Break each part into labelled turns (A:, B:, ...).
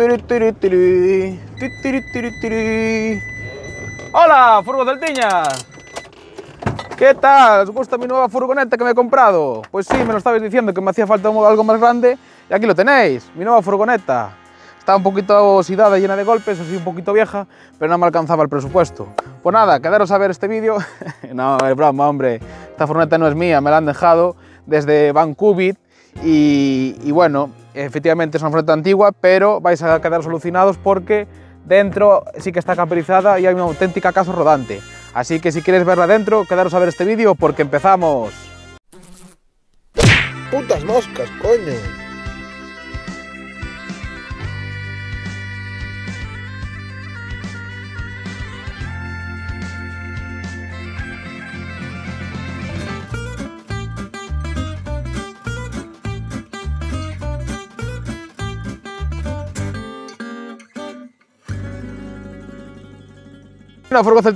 A: Hola, Furgo tiña! ¿Qué tal? ¿Os gusta mi nueva furgoneta que me he comprado? Pues sí, me lo estabais diciendo que me hacía falta algo más grande y aquí lo tenéis, mi nueva furgoneta. Está un poquito oxidada, llena de golpes, así un poquito vieja, pero no me alcanzaba el presupuesto. Pues nada, quedaros a ver este vídeo. no, es broma, hombre. Esta furgoneta no es mía, me la han dejado desde Vancouver y bueno, Efectivamente es una flota antigua, pero vais a quedar alucinados porque dentro sí que está camperizada y hay una auténtica casa rodante. Así que si quieres verla dentro, quedaros a ver este vídeo porque empezamos. ¡Putas moscas, coño! Hola pues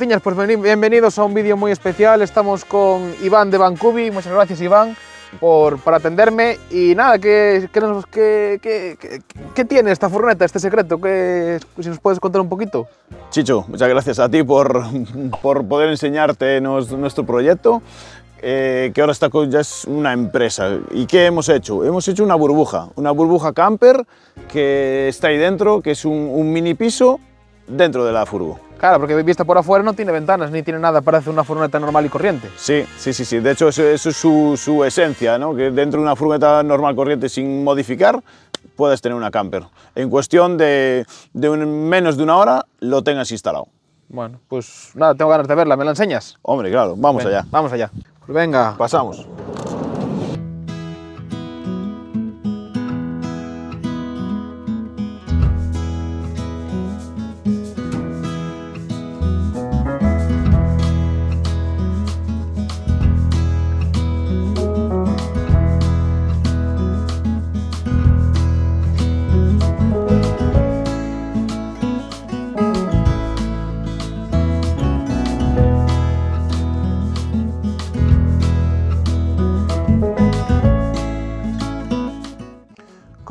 A: bienvenidos a un vídeo muy especial. Estamos con Iván de Bancubi. Muchas gracias Iván por, por atenderme. Y nada, ¿qué, qué, qué, qué tiene esta furgoneta, este secreto? que si nos puedes contar un poquito.
B: Chicho, muchas gracias a ti por, por poder enseñarte nuestro proyecto. Eh, que ahora está ya es una empresa. ¿Y qué hemos hecho? Hemos hecho una burbuja, una burbuja camper que está ahí
A: dentro, que es un, un mini piso dentro de la furgo. Claro, porque vista por afuera no tiene ventanas ni tiene nada, parece una furgoneta normal y corriente. Sí,
B: sí, sí, sí. De hecho, eso, es su, esencia, ¿no? Que dentro de una furgoneta normal corriente sin modificar, puedes tener una camper. En cuestión de, menos de una hora, lo tengas instalado.
A: Bueno, pues nada, tengo ganas de verla, ¿me la enseñas? Hombre, claro, vamos allá. Vamos allá. Pues venga. Pasamos.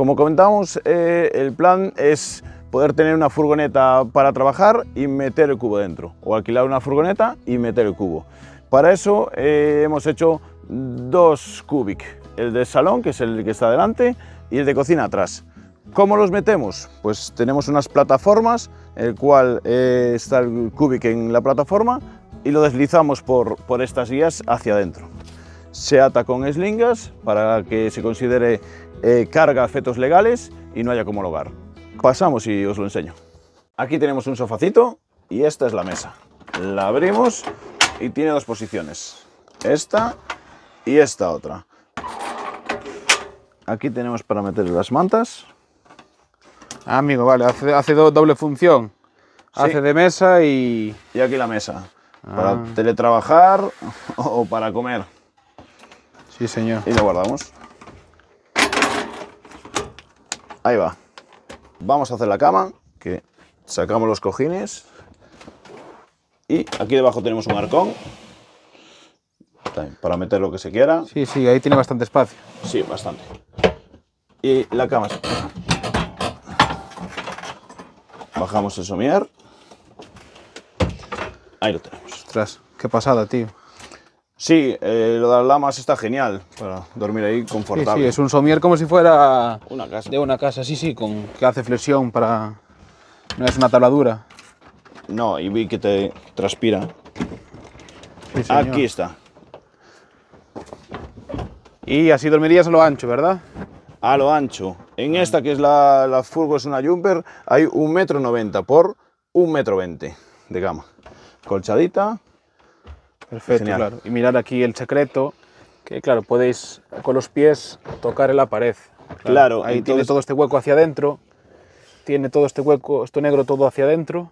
B: Como comentamos, eh, el plan es poder tener una furgoneta para trabajar y meter el cubo dentro, o alquilar una furgoneta y meter el cubo. Para eso eh, hemos hecho dos cubic, el de salón, que es el que está delante, y el de cocina atrás. ¿Cómo los metemos? Pues tenemos unas plataformas, el cual eh, está el cubic en la plataforma, y lo deslizamos por, por estas guías hacia adentro. Se ata con eslingas para que se considere eh, carga fetos legales y no haya como hogar. Pasamos y os lo enseño. Aquí tenemos un sofacito y esta es la mesa. La abrimos y tiene dos posiciones. Esta y esta otra.
A: Aquí tenemos para meter las mantas. Ah, amigo, vale, hace, doble función. Hace de mesa y... Y aquí la mesa.
B: Ah. Para teletrabajar o para comer. Sí, señor. Y la guardamos. Ahí va. Vamos a hacer la cama, que sacamos los cojines. Y aquí debajo tenemos un arcón para meter lo que se quiera.
A: Sí, sí, ahí tiene bastante
B: espacio. Sí, bastante. Y la cama. Bajamos el
A: somier. Ahí lo tenemos. Ostras, qué pasada, tío.
B: Sí, eh, lo de las lamas está genial para dormir ahí confortable. Sí, es
A: un somier como si fuera una casa. de una casa, sí, sí, con, que hace flexión para... no es una dura.
B: No, y vi que te transpira. Aquí está. Y así dormirías a lo ancho, ¿verdad? A lo ancho. En esta que es la, la furgo, es una jumper, hay un metro noventa por un metro veinte de gama. Colchadita,
A: Perfecto, claro. Y mirar aquí el secreto, que claro, podéis con los pies tocar en la pared. Claro, ahí tiene todo este hueco hacia adentro, tiene todo este hueco, esto negro todo hacia adentro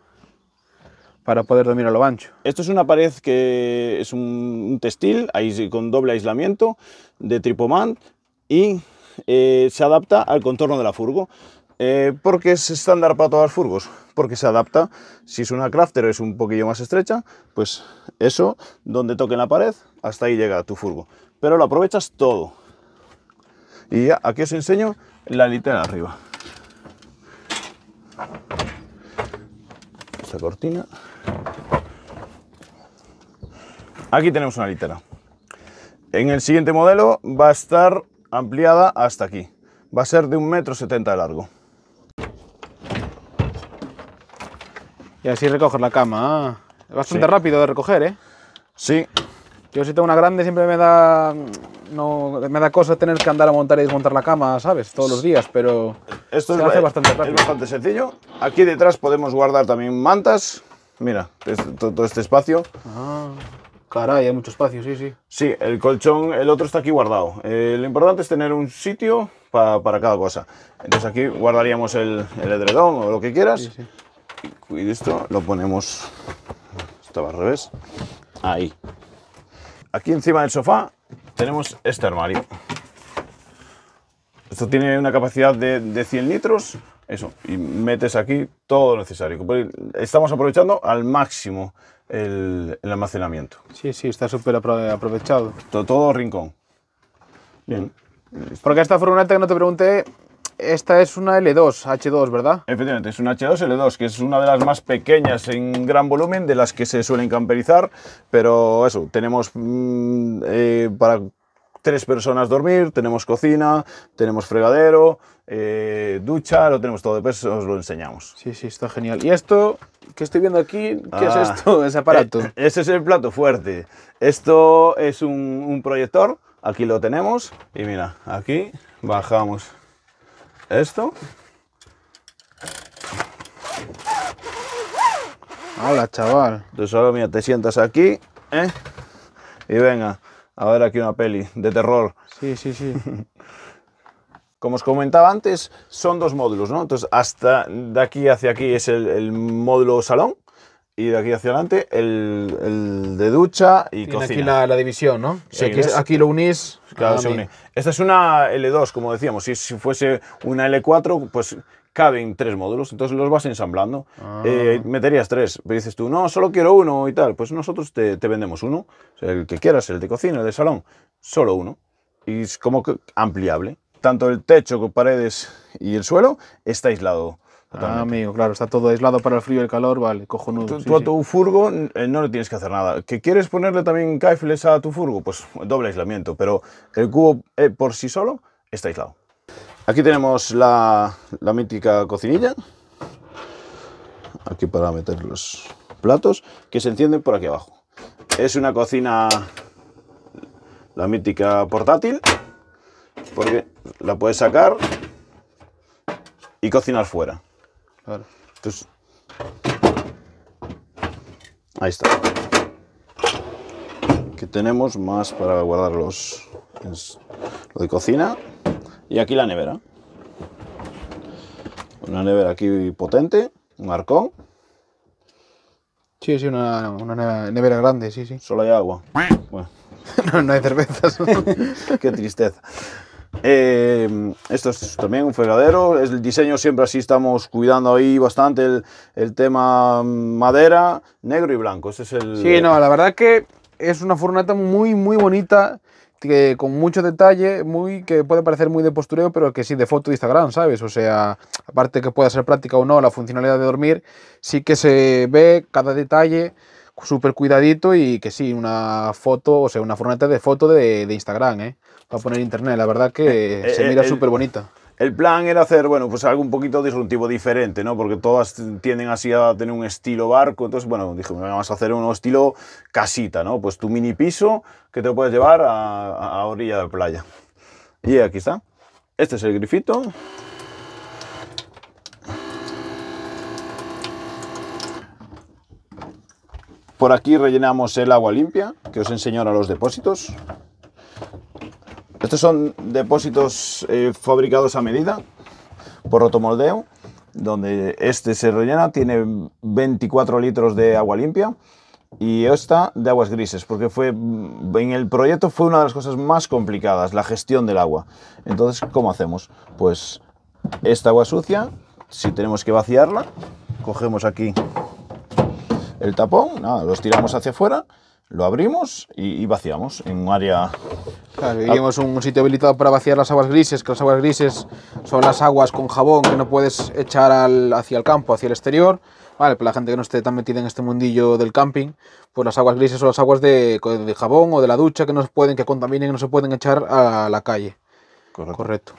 A: para poder dormir a lo ancho. Esto es una
B: pared que es un, textil con doble aislamiento de tripomant y eh, se adapta al contorno de la furgo. Eh, porque es estándar para todas las furgos, porque se adapta. Si es una crafter es un poquillo más estrecha, pues eso, donde toque en la pared, hasta ahí llega tu furgo. Pero lo aprovechas todo. Y aquí os enseño la litera arriba. Esta cortina. Aquí tenemos una litera. En el siguiente modelo va a estar ampliada hasta aquí. Va a ser de 1,70 m de largo.
A: Y así recoges la cama. Es bastante rápido de recoger, ¿eh? Sí. Yo si tengo una grande siempre me da no me da cosa tener que andar a montar y desmontar la cama, ¿sabes? Todos los días, pero esto se es, hace bastante rápido. Es bastante
B: sencillo. Aquí detrás podemos guardar también mantas. Mira, todo este espacio.
A: Ah, caray, hay mucho espacio, sí, sí.
B: Sí, el colchón, el otro está aquí guardado. Eh, lo importante es tener un sitio para cada cosa. Entonces aquí guardaríamos el, el edredón o lo que quieras. Sí, sí y esto lo ponemos, estaba al revés, ahí. Aquí encima del sofá tenemos este armario. Esto tiene una capacidad de, 100 litros, eso, y metes aquí todo lo necesario. Estamos aprovechando al máximo el,
A: almacenamiento. Sí, sí, está súper aprovechado. Todo, rincón. Bien. Porque esta furgoneta que no te pregunté esta es una L2, H2, ¿verdad?
B: Efectivamente, es una H2 L2, que es una de las más pequeñas en gran volumen, de las que se suelen camperizar, pero eso, tenemos mm, eh, para tres personas dormir, tenemos cocina, tenemos fregadero, eh, ducha, lo tenemos todo de peso, os lo enseñamos. Sí, sí, está genial. Y esto que estoy viendo aquí, ¿qué es ah, esto, ese aparato? Eh, ese es el plato fuerte. Esto es un proyector, aquí lo tenemos y mira, aquí bajamos esto. Hola, chaval. Entonces ahora mira, te sientas aquí, ¿eh? Y venga, a ver aquí una peli de terror. Sí, sí, sí. Como os comentaba antes, son dos módulos, ¿no? Entonces, hasta de aquí hacia aquí es el módulo salón, y de aquí hacia adelante el, el de ducha y Tiene cocina. aquí la, división, ¿no? Sí, aquí,
A: lo unís. Claro, ah, se une.
B: Esta es una L2, como decíamos. Si, si fuese una L4, pues caben tres módulos, entonces los vas ensamblando. Ah. Eh, meterías tres, pero dices tú, no, solo quiero uno y tal. Pues nosotros te, te vendemos uno, el que quieras, el de cocina, el de salón, solo uno. Y es como que ampliable. Tanto el techo, paredes y el suelo está aislado Ah, amigo, claro, está todo aislado para el frío y el calor, vale, cojonudo. Tú, a tu furgo eh, no le tienes que hacer nada. ¿Que quieres ponerle también caifles a tu furgo? Pues doble aislamiento, pero el cubo eh, por sí solo está aislado. Aquí tenemos la, la mítica cocinilla, aquí para meter los platos, que se encienden por aquí abajo. Es una cocina, la mítica portátil, porque la puedes sacar y cocinar fuera ahí está. Que tenemos más para guardar los, lo de
A: cocina. Y aquí la nevera. Una nevera aquí potente, un arcón. Sí, sí, una, nevera grande, sí, sí. Solo hay agua. Bueno. no hay cervezas. Qué tristeza.
B: Em, esto es también un fregadero. El diseño siempre así estamos cuidando ahí bastante el, tema mm, madera, negro y blanco. Ese es el. Sí, no, la
A: verdad que es una furgoneta muy, muy bonita. Que con mucho detalle, muy que puede parecer muy de postureo, pero que sí de foto de Instagram, ¿sabes? O sea, aparte que pueda ser práctica o no la funcionalidad de dormir, sí que se ve cada detalle súper cuidadito y que sí, una foto, o sea, una furgoneta de foto de, de Instagram, ¿eh? para poner internet. La verdad que eh, eh, se eh, mira súper bonita.
B: El plan era hacer, bueno, pues algo un poquito disruptivo, diferente, ¿no? Porque todas tienden así a tener un estilo barco. Entonces, bueno, dije, vamos a hacer un estilo casita, ¿no? Pues tu mini piso que te puedes llevar a, a orilla de playa. Y aquí está. Este es el grifito. Por aquí rellenamos el agua limpia, que os enseño ahora los depósitos. Estos son depósitos eh, fabricados a medida por rotomoldeo, donde este se rellena, tiene 24 litros de agua limpia y esta de aguas grises, porque fue en el proyecto fue una de las cosas más complicadas, la gestión del agua. Entonces, ¿cómo hacemos? Pues esta agua sucia, si tenemos que vaciarla, cogemos aquí el tapón, nada, los tiramos hacia afuera lo abrimos y, vaciamos en un área...
A: Claro, un sitio habilitado para vaciar las aguas grises, que las aguas grises son las aguas con jabón que no puedes echar hacia el campo, hacia el exterior. Vale, para pues la gente que no esté tan metida en este mundillo del camping, pues las aguas grises son las aguas de, jabón o de la ducha que no se pueden, que contaminen, no se pueden echar a la calle. Correcto. Correcto.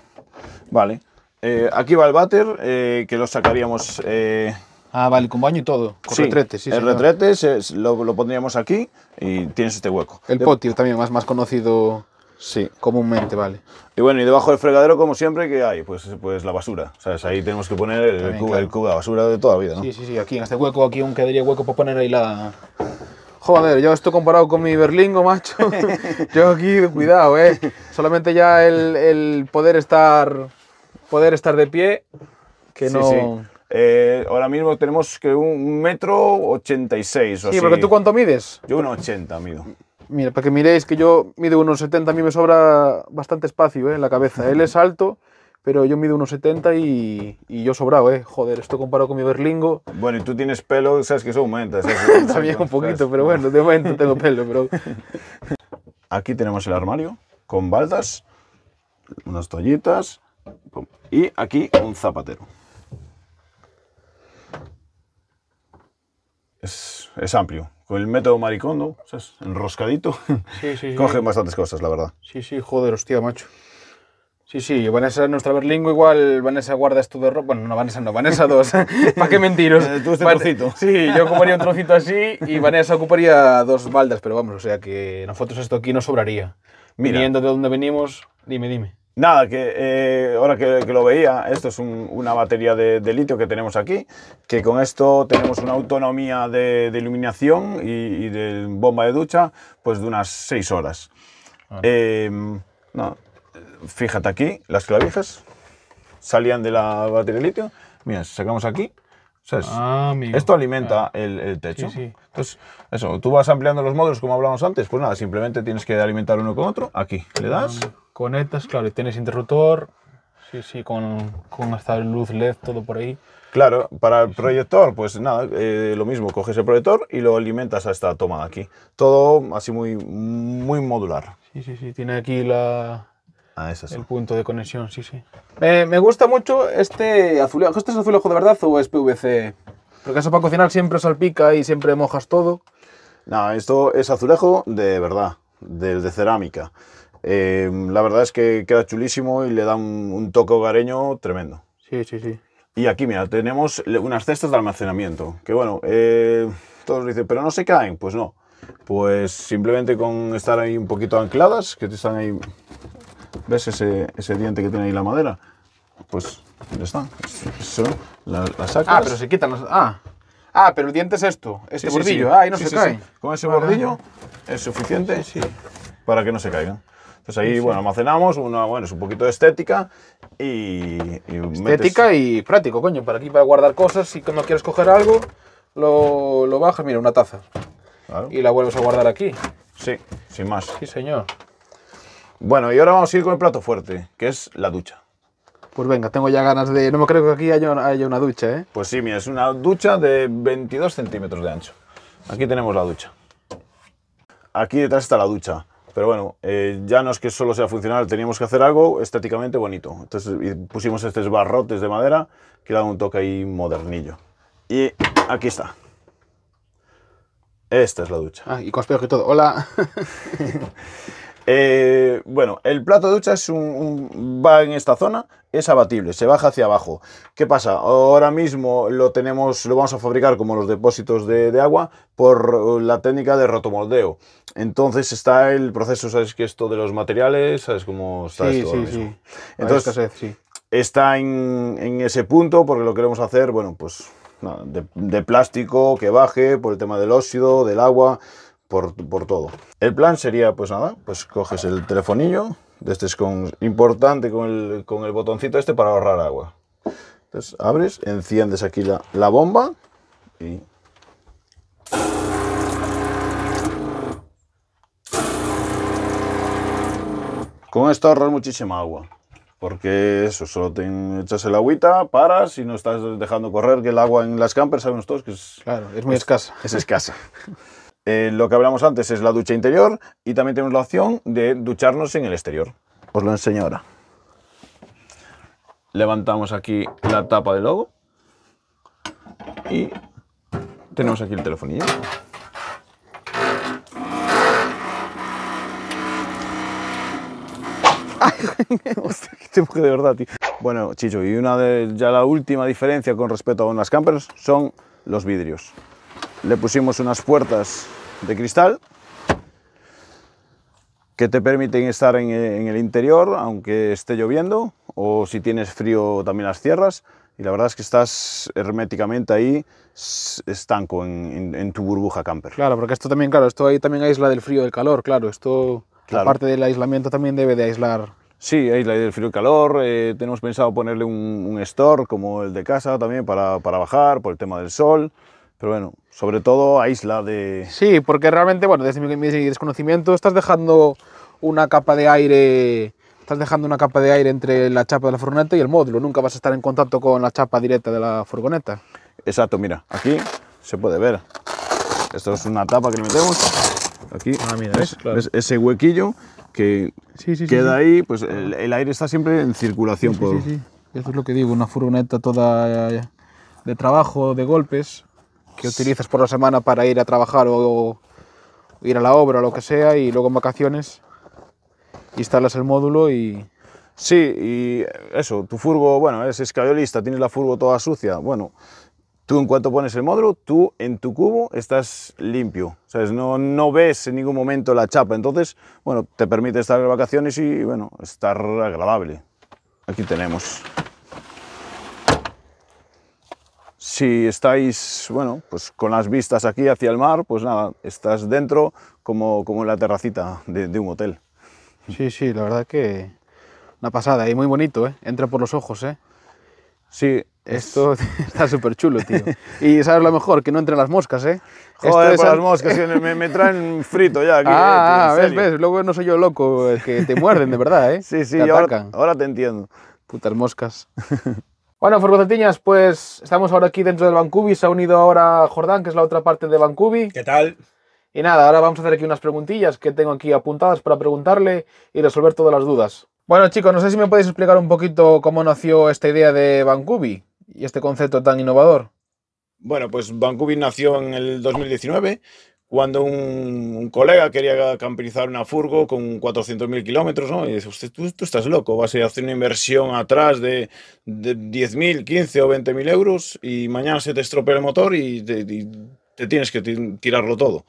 A: Vale.
B: Eh, aquí va el váter, eh, que lo sacaríamos...
A: Eh, Ah, vale, con baño y todo, con retrete, sí. El retrete lo, pondríamos aquí y tienes este hueco. El potio también, más, más conocido sí. comúnmente, vale.
B: Y bueno, y debajo del fregadero, como siempre, que hay? Pues, pues la basura. sea, Ahí tenemos que poner el, cubo, de basura de toda la vida, ¿no?
A: Sí, sí, sí, aquí en este hueco, aquí aún quedaría hueco para poner ahí la, Joder, yo esto comparado con mi berlingo, macho, yo aquí, cuidado, eh. Solamente ya el, poder estar poder estar de pie, que no...
B: Eh, ahora mismo tenemos que un metro ochenta y seis. Sí, porque tú cuánto
A: mides? Yo un
B: ochenta mido.
A: Mira, para que miréis que yo mido unos 70, a mí me sobra bastante espacio eh, en la cabeza. Él es alto, pero yo mido unos 70 y, y yo sobrado, ¿eh? Joder, esto comparado con mi berlingo. Bueno, y tú tienes pelo, sabes que eso aumenta. Está También un poquito, pero bueno, de momento
B: tengo pelo. Pero... Aquí tenemos el armario con baldas, unas toallitas y aquí un zapatero. es, amplio. Con el método maricondo,
A: enroscadito,
B: sí, sí, bastantes cosas, la verdad.
A: Sí, sí, joder, hostia, macho. Sí, sí, Vanessa, nuestra Berlingo, igual Vanessa guarda esto de ropa. Bueno, no, Vanessa no, Vanessa dos. ¿Para qué mentiros? Eh, tú este trocito. Sí, yo ocuparía un trocito así y Vanessa ocuparía dos baldas, pero vamos, o sea que fotos esto aquí no sobraría. Viniendo de donde venimos, dime, dime.
B: Nada, que eh, ahora que, lo veía, esto es una batería de, litio que tenemos aquí, que con esto tenemos una autonomía de, iluminación y, de bomba de ducha, pues de unas 6 horas. Em, fíjate aquí, las clavijas salían de la batería de litio. Mira, sacamos aquí, ah, esto alimenta ah. el, techo. Entonces, eso, tú vas ampliando los módulos como hablábamos antes, pues nada, simplemente tienes que alimentar uno con otro. Aquí le das,
A: conectas, claro, y tienes interruptor, sí, sí, con, con esta luz LED, todo por ahí. Claro,
B: para el proyector, pues nada, eh, lo mismo, coges el proyector y lo alimentas a esta toma aquí. Todo así muy, muy modular.
A: Sí, sí, sí, tiene aquí la, ah, es el punto de conexión, sí, sí. me gusta mucho este azulejo. ¿Este es azulejo de verdad o es PVC? Porque eso para cocinar siempre salpica y siempre mojas todo. No, esto
B: es azulejo de verdad, del de cerámica. Em, la verdad es que queda chulísimo y le da un, un toque hogareño tremendo. Sí, sí, sí. Y aquí, mira, tenemos unas cestas de almacenamiento, que bueno, eh, todos dicen, pero no se caen, pues no. Pues simplemente con estar ahí un poquito ancladas, que están ahí, ¿ves ese, ese diente que tiene ahí la madera? Pues ya están? eso, la, sacas. Ah, pero se
A: quitan Ah. Ah, pero el diente es esto, este bordillo. Ah, y no se cae. Con ese bordillo
B: es suficiente sí para que no se caigan. Pues ahí, bueno, almacenamos bueno, es
A: un poquito de estética y... estética y práctico, coño, para aquí, para guardar cosas, si cuando quieres coger algo, lo, bajas, mira, una taza. Y la vuelves a guardar
B: aquí. Sí, sin más. Sí, señor. Bueno, y ahora vamos a ir con el plato fuerte, que es la ducha.
A: Pues venga, tengo ya ganas de... No me creo que aquí haya una, haya una ducha, ¿eh?
B: Pues sí, mira, es una ducha de 22 centímetros de ancho. Aquí tenemos la ducha. Aquí detrás está la ducha. Pero bueno, eh, ya no es que solo sea funcional, teníamos que hacer algo estéticamente bonito. Entonces pusimos estos barrotes de madera que le dan un toque ahí modernillo. Y aquí está. Esta es la ducha. Ah, y con
A: espejo y todo. Hola.
B: Eh, bueno, el plato de ducha va en esta zona, es abatible, se baja hacia abajo. ¿Qué pasa? Ahora mismo lo tenemos, lo vamos a fabricar como los depósitos de, agua por la técnica de rotomoldeo. Entonces está el proceso, ¿sabes que esto de los materiales? ¿Sabes cómo está sí, esto? Sí, sí, Entonces, Está en, ese punto porque lo queremos hacer, bueno, pues de, plástico que baje por el tema del óxido, del agua, por, todo. El plan sería, pues nada, pues coges el telefonillo, este es importante con el, con botoncito este para ahorrar agua. Entonces abres, enciendes aquí la, bomba y Con esto ahorras muchísima agua. Porque eso, solo te echas el agüita, paras si no estás dejando correr que el agua en las campers, sabemos todos que es... Claro, es muy escasa. Es escasa. Eh, lo que hablamos antes es la ducha interior y también tenemos la opción de ducharnos en el exterior. Os lo enseño ahora. Levantamos aquí la tapa de logo
A: y tenemos aquí el telefonillo.
B: qué de verdad, tío. Bueno, Chicho, y una de, ya la última diferencia con respecto a unas campers son los vidrios. Le pusimos unas puertas de cristal que te permiten estar en, el interior aunque esté lloviendo o si tienes frío también las cierras y la verdad es que estás herméticamente ahí estanco en, tu burbuja camper.
A: Claro, porque esto también, claro, esto ahí también aísla del frío y del calor, claro, esto la parte del aislamiento también debe de aislar.
B: Sí, aísla del frío y calor, eh, tenemos pensado ponerle un, un, store como el de casa también para, para
A: bajar por el tema del sol, pero bueno, sobre todo a isla de... Sí, porque realmente, bueno, desde mi, desconocimiento estás dejando una capa de aire estás dejando una capa de aire entre la chapa de la furgoneta y el módulo, nunca vas a estar en contacto con la chapa directa de la furgoneta.
B: Exacto, mira, aquí se puede ver. Esto es una tapa que le metemos. Aquí, ah, mira, ¿ves? ese huequillo que sí, queda ahí, pues el, aire está siempre en circulación. por... Eso
A: es lo que digo, una furgoneta toda eh, de trabajo, de golpes, que utilizas por la semana para ir a trabajar o, ir a la obra o lo que sea y luego en vacaciones instalas el módulo y... Sí, y eso, tu furgo, bueno, es escabiolista, tienes la furgo toda sucia, bueno,
B: tú en cuanto pones el módulo, tú en tu cubo estás limpio, ¿sabes? No, no ves en ningún momento la chapa, entonces, bueno, te permite estar en vacaciones y, bueno, estar agradable. Aquí tenemos. Si estáis, bueno, pues con las vistas aquí hacia el mar, pues nada, estás dentro
A: como, como en la terracita de, un hotel. Sí, sí, la verdad que una pasada y muy bonito, ¿eh? Entra por los ojos, ¿eh? Sí. Esto está súper chulo, tío. Y sabes lo mejor, que no entren las moscas, ¿eh? Joder, las moscas, me, traen frito ya eh, ah, ah, ves, ves, luego no soy yo loco, que te muerden, de verdad, ¿eh? Sí, sí, ahora, ahora te entiendo. Putas moscas. Bueno, Cetiñas, pues estamos ahora aquí dentro del Bancubi. Se ha unido ahora Jordán, que es la otra parte de Bancubi. ¿Qué tal? Y nada, ahora vamos a hacer aquí unas preguntillas que tengo aquí apuntadas para preguntarle y resolver todas las dudas. Bueno, chicos, no sé si me podéis explicar un poquito cómo nació esta idea de Bancubi y este concepto tan innovador.
B: Bueno, pues Bancubi nació en el 2019 cuando un, colega quería camperizar una furgo con 400.000 kilómetros, ¿no? Y dice, usted, tú, tú, estás loco, vas a hacer una inversión atrás de, de 10.000, 15 o 20.000 euros y mañana se te estropea el motor y te, tienes que tirarlo todo.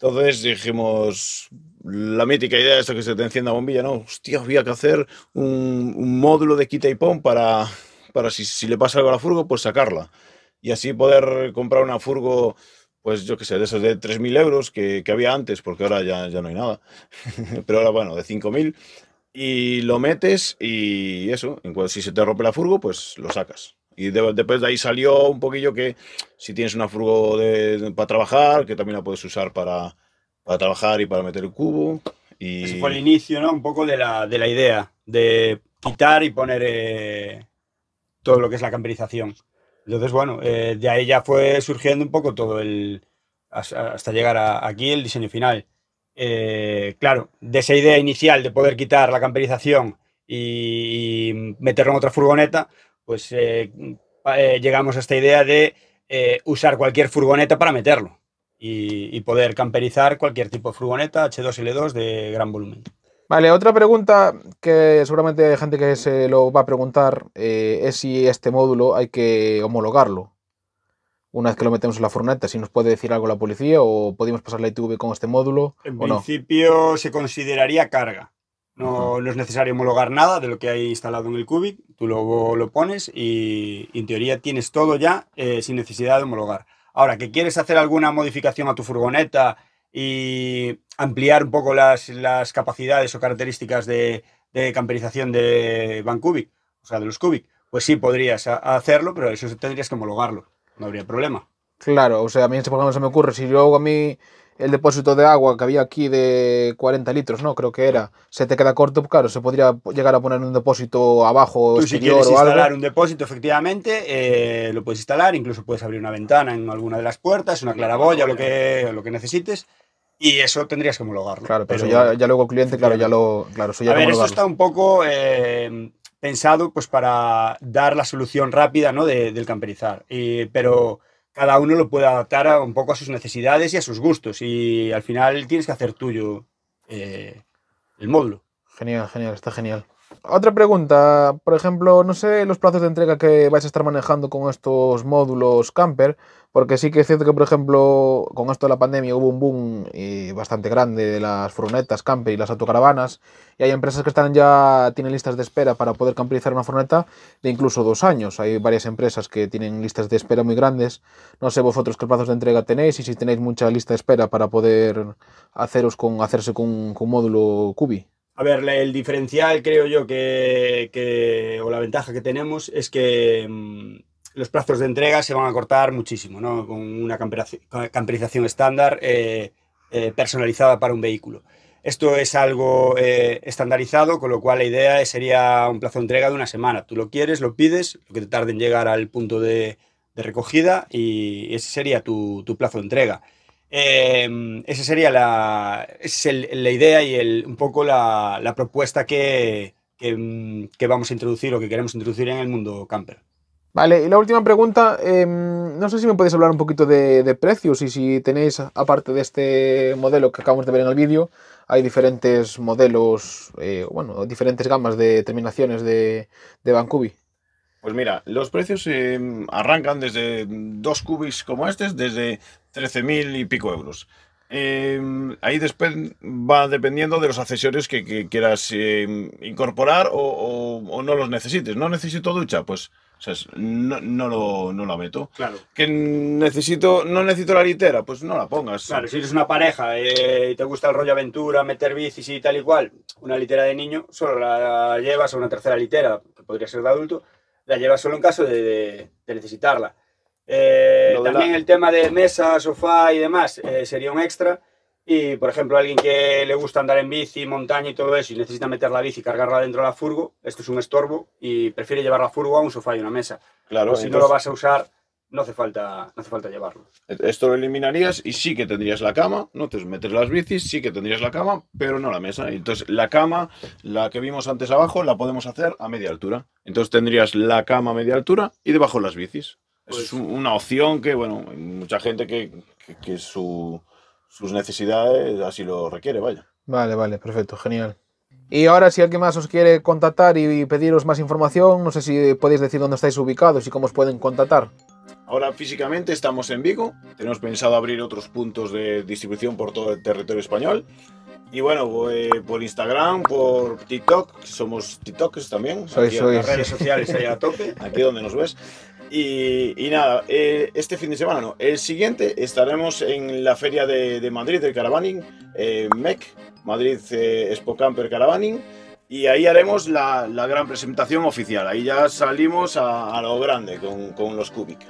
B: Entonces dijimos, la mítica idea es que se te encienda bombilla, ¿no? Hostia, había que hacer un, módulo de quita y pon para, para si, si le pasa algo a la furgo, pues sacarla. Y así poder comprar una furgo pues yo qué sé, de esos de 3.000 euros que, había antes, porque ahora ya, ya no hay nada, pero ahora bueno, de 5.000 y lo metes y eso, si se te rompe la furgo, pues lo sacas. Y después de ahí salió un poquillo que si tienes una furgo para trabajar, que también la puedes usar para, trabajar y para meter el cubo. Y...
C: Ese fue el inicio, ¿no? Un poco de la, idea de quitar y poner eh, todo lo que es la camperización. Entonces, bueno, eh, de ahí ya fue surgiendo un poco todo el. hasta llegar aquí el diseño final. Eh, claro, de esa idea inicial de poder quitar la camperización y, meterlo en otra furgoneta, pues eh, llegamos a esta idea de usar cualquier furgoneta para meterlo y, y poder camperizar cualquier tipo de furgoneta H2L2 de gran volumen.
A: Vale, otra pregunta que seguramente hay gente que se lo va a preguntar eh, es si este módulo hay que homologarlo. Una vez que lo metemos en la furgoneta, si nos puede decir algo la policía o podemos pasar la ITV con este módulo. En
C: principio se consideraría carga. No, es necesario homologar nada de lo que hay instalado en el Cubic. Tú luego lo pones y, en teoría tienes todo ya eh, sin necesidad de homologar. Ahora, que quieres hacer alguna modificación a tu furgoneta y ampliar un poco las, capacidades o características de, camperización de cubic o sea, de los Cubic. Pues sí, podrías hacerlo, pero eso tendrías que homologarlo.
A: No habría problema. Claro, o sea, a mí, este problema se me ocurre, si yo hago a mí el depósito de agua que había aquí de 40 litros, ¿no? Creo que era. Se te queda corto, pues claro, se podría llegar a poner un depósito abajo. Tú si quieres instalar un
C: depósito, efectivamente, eh, lo puedes instalar, incluso puedes abrir una ventana en alguna de las puertas, una claraboya, lo que, lo que necesites. Y eso tendrías que homologarlo. Claro, pero, ya,
A: luego el cliente, claro, ya lo. Claro, a ver, esto está
C: un poco eh, pensado pues para dar la solución rápida ¿no? del camperizar. pero cada uno lo puede adaptar un poco a sus necesidades y a sus gustos. Y al final tienes
A: que hacer tuyo eh, el módulo. Genial, genial, está genial. Otra pregunta, por ejemplo, no sé los plazos de entrega que vais a estar manejando con estos módulos camper, porque sí que es cierto que, por ejemplo, con esto de la pandemia hubo un boom eh, bastante grande de las furgonetas camper y las autocaravanas, y hay empresas que están ya tienen listas de espera para poder camperizar una furgoneta de incluso dos años. Hay varias empresas que tienen listas de espera muy grandes. No sé vosotros qué plazos de entrega tenéis y si tenéis mucha lista de espera para poder haceros con, hacerse con, un módulo Cubi.
C: A ver, el diferencial creo yo que, o la ventaja que tenemos es que mm, los plazos de entrega se van a cortar muchísimo, ¿no? Con una camperización estándar eh, eh, personalizada para un vehículo. Esto es algo eh, estandarizado, con lo cual la idea sería un plazo de entrega de una semana. Tú lo quieres, lo pides, lo que te tarde en llegar al punto de, recogida y ese sería tu plazo de entrega. Em, esa sería la, es la idea y el, un poco la, propuesta mm, que, vamos a introducir o que queremos introducir en el mundo camper.
A: Vale, y la última pregunta, em, no sé si me podéis hablar un poquito de, precios y si tenéis, aparte de este modelo que acabamos de ver en el vídeo, hay diferentes modelos, eh, bueno, diferentes gamas de terminaciones de, de Vancouver.
B: Pues mira, los precios eh, arrancan desde dos cubis como este, desde 13.000 y pico euros. Eh, ahí después va dependiendo de los accesorios que, quieras eh, incorporar o, no los necesites. ¿No necesito ducha? Pues o sea, no, no, lo, la meto. Claro. ¿Que necesito, no necesito la litera? Pues no la pongas. Claro, si eres una pareja y
C: te gusta el rollo aventura, meter bicis y tal y cual, una litera de niño, solo la llevas a una tercera litera, que podría ser de adulto, la lleva solo en caso de, necesitarla. Eh, también el tema de mesa, sofá y demás eh, sería un extra. Y, por ejemplo, alguien que le gusta andar en bici, montaña y todo eso, y necesita meter la bici y cargarla dentro de la furgo, esto es un estorbo y prefiere llevar la furgo a un sofá y una mesa. Claro. si no lo vas a usar, no hace falta, hace falta llevarlo.
B: Esto lo eliminarías y sí que tendrías la cama, no te metes las bicis, sí que tendrías la cama, pero no la mesa. Entonces, la cama, la que vimos antes abajo, la podemos hacer a media altura. Entonces tendrías la cama a media altura y debajo las bicis. Pues es una opción que, bueno, mucha gente que, sus necesidades así lo requiere, vaya.
A: Vale, vale, perfecto, genial. Y ahora, si alguien más os quiere contactar y pediros más información, no sé si podéis decir dónde estáis ubicados y cómo os pueden contactar.
B: Ahora físicamente estamos en Vigo, tenemos pensado abrir otros puntos de distribución por todo el territorio español. Y bueno, eh, por Instagram, por TikTok, somos TikToks también. Soy, en las redes sociales ahí a tope. Aquí donde nos ves. Y, nada, eh, este fin de semana no, el siguiente estaremos en la feria de, Madrid del Caravaning, eh, MEC, Madrid eh, Expo Camper Caravaning, y ahí haremos la, gran presentación oficial. Ahí ya salimos a, lo grande con, con los Cubic.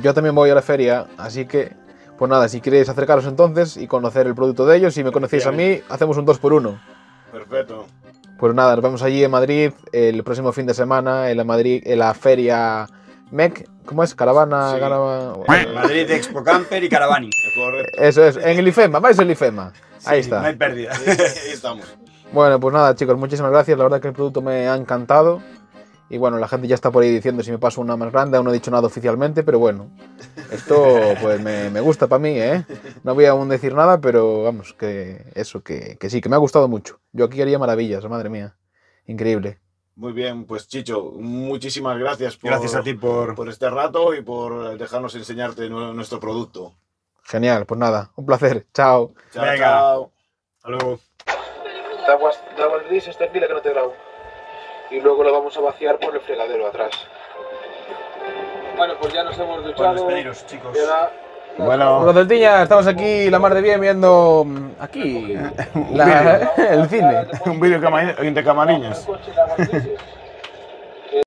A: Yo también voy a la feria, así que, pues nada, si queréis acercaros entonces y conocer el producto de ellos, si me conocéis a mí, hacemos un 2x1. Perfecto. Pues nada, nos vemos allí en Madrid el próximo fin de semana, en la, Madrid, en la feria MEC, ¿cómo es? Caravana, caravana... Madrid
C: Expo Camper y Caravani. Eso es, en
A: el IFEMA, vais al IFEMA. ahí está. No hay
B: pérdida. ahí estamos.
A: Bueno, pues nada, chicos, muchísimas gracias. La verdad que el producto me ha encantado. Y bueno, la gente ya está por ahí diciendo si me paso una más grande, aún no he dicho nada oficialmente, pero bueno, esto pues me, gusta para mí, ¿eh? No voy a aún decir nada, pero vamos, que eso, que, sí, que me ha gustado mucho. Yo aquí haría maravillas, madre mía, increíble.
B: Muy bien, pues Chicho, muchísimas gracias por, gracias a ti por... este rato y por dejarnos enseñarte nuestro producto.
A: Genial, pues nada, un placer. Chao.
B: Chao, chao. Hasta luego.
A: Este que no te y luego lo vamos a vaciar por el fregadero atrás. Bueno, pues ya nos hemos duchado. Bueno, chicos. Bueno, Tiña, estamos aquí la mar de bien viendo mm, aquí el cine. Un vídeo de camarillas.